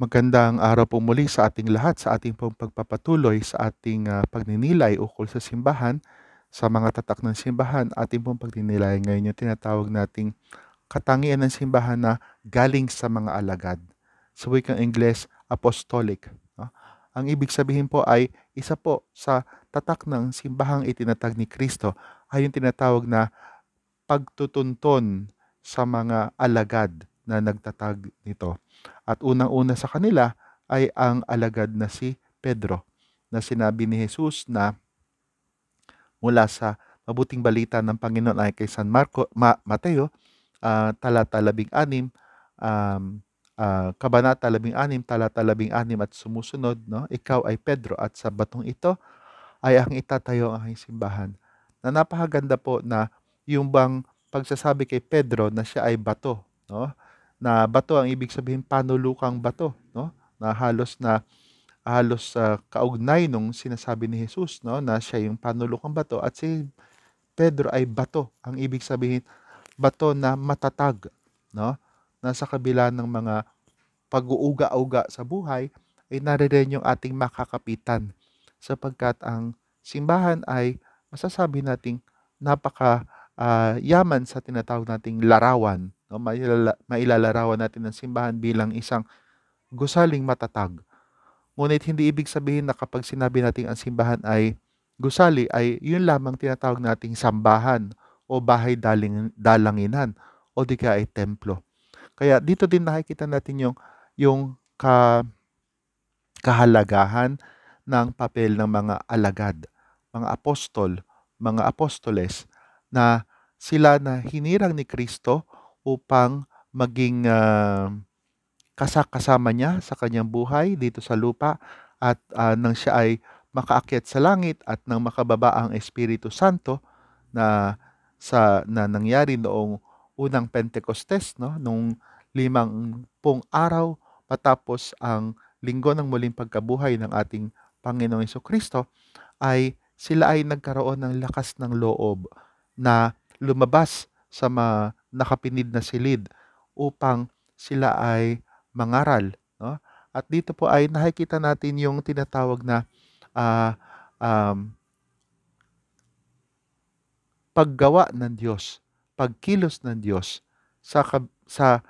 Magandang araw po muli sa ating lahat sa ating pagpapatuloy sa ating uh, pagninilay ukol sa simbahan, sa mga tatak ng simbahan, ating pong pagninilay ngayon yung tinatawag nating katangian ng simbahan na galing sa mga alagad. Sa wikang Ingles, apostolic. No? Ang ibig sabihin po ay isa po sa tatak ng simbahang itinatag ni Kristo ay yung tinatawag na pagtutunton sa mga alagad na nagtatag nito. At unang-una sa kanila ay ang alagad na si Pedro na sinabi ni Jesus na mula sa mabuting balita ng Panginoon ay kay San Marco, Ma, Mateo, uh, talata 16, um, uh, ah, kabanata 16, talata 16 at sumusunod, no? ikaw ay Pedro at sa batong ito ay ang itatayo ang aking simbahan. Na napakaganda po na yung bang pagsasabi kay Pedro na siya ay bato, no? na bato ang ibig sabihin panulukang bato, no? Na halos na halos uh, kaugnay nung sinasabi ni Jesus, no, na siya yung panulukang bato at si Pedro ay bato. Ang ibig sabihin bato na matatag, no? Nasa kabila ng mga pag-uuga-uga sa buhay ay naririn yung ating makakapitan sapagkat ang simbahan ay masasabi nating napaka uh, yaman sa tinatawag nating larawan No, mailala, mailalarawan natin ang simbahan bilang isang gusaling matatag. Ngunit hindi ibig sabihin na kapag sinabi natin ang simbahan ay gusali ay yun lamang tinatawag nating sambahan o bahay daling, dalanginan o di kaya ay templo. Kaya dito din nakikita natin yung yung ka, kahalagahan ng papel ng mga alagad, mga apostol, mga apostoles na sila na hinirang ni Kristo upang maging uh, kasakasama niya sa kanyang buhay dito sa lupa at uh, nang siya ay makaakyat sa langit at nang makababa ang Espiritu Santo na sa na nangyari noong unang Pentecostes no nung limang pong araw patapos ang linggo ng muling pagkabuhay ng ating Panginoong Heso Kristo ay sila ay nagkaroon ng lakas ng loob na lumabas sa mga nakapinid na silid upang sila ay mangaral. No? At dito po ay nakikita natin yung tinatawag na uh, um, paggawa ng Diyos, pagkilos ng Diyos sa, sa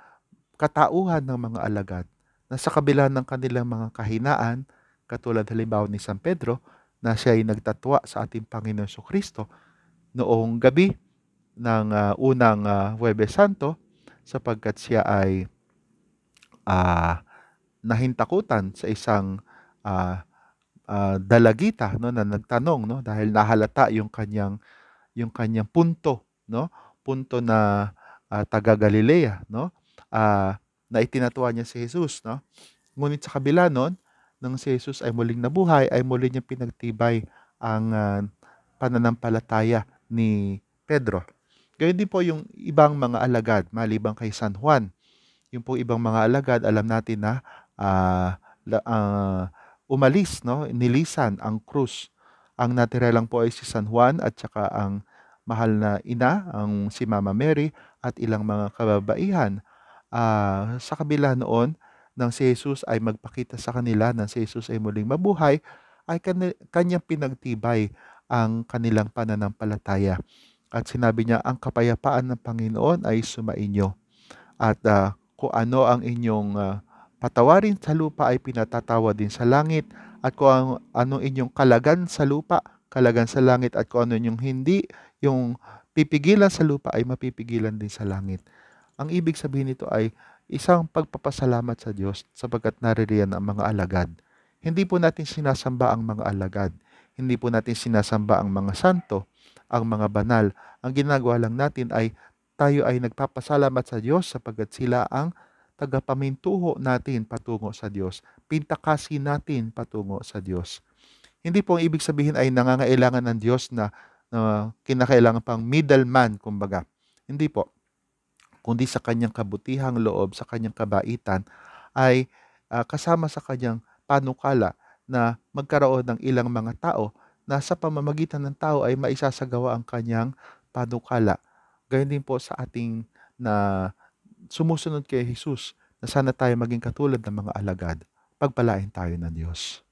katauhan ng mga alagad na sa kabila ng kanilang mga kahinaan, katulad halimbawa ni San Pedro, na siya ay nagtatwa sa ating Panginoon So Kristo noong gabi ng uh, unang uh, Huwebes Santo sapagkat siya ay uh, nahintakutan sa isang uh, uh, dalagita no na nagtanong no dahil nahalata yung kanyang yung kanyang punto no punto na uh, taga Galilea no uh, na itinatuwa niya si Jesus no ngunit sa kabila noon nang si Jesus ay muling nabuhay ay muli niyang pinagtibay ang uh, pananampalataya ni Pedro Gayun din po yung ibang mga alagad, maliban kay San Juan. Yung po ibang mga alagad, alam natin na uh, uh, umalis, no? nilisan ang krus. Ang natira lang po ay si San Juan at saka ang mahal na ina, ang si Mama Mary at ilang mga kababaihan. Uh, sa kabila noon, nang si Jesus ay magpakita sa kanila, nang si Jesus ay muling mabuhay, ay kanyang pinagtibay ang kanilang pananampalataya. At sinabi niya, ang kapayapaan ng Panginoon ay sumainyo. At uh, kung ano ang inyong uh, patawarin sa lupa ay pinatatawa din sa langit. At kung ang, ano inyong kalagan sa lupa, kalagan sa langit. At kung ano inyong hindi, yung pipigilan sa lupa ay mapipigilan din sa langit. Ang ibig sabihin nito ay isang pagpapasalamat sa Diyos sapagkat naririyan ang mga alagad. Hindi po natin sinasamba ang mga alagad. Hindi po natin sinasamba ang mga santo ang mga banal. Ang ginagawa lang natin ay tayo ay nagpapasalamat sa Diyos sapagkat sila ang tagapamintuho natin patungo sa Diyos. Pintakasi natin patungo sa Diyos. Hindi po ang ibig sabihin ay nangangailangan ng Diyos na, na kinakailangan pang middleman, kumbaga. Hindi po. Kundi sa kanyang kabutihang loob, sa kanyang kabaitan, ay uh, kasama sa kanyang panukala na magkaroon ng ilang mga tao na sa pamamagitan ng tao ay maisasagawa ang kanyang panukala. Gayon din po sa ating na sumusunod kay Jesus na sana tayo maging katulad ng mga alagad. Pagpalain tayo ng Diyos.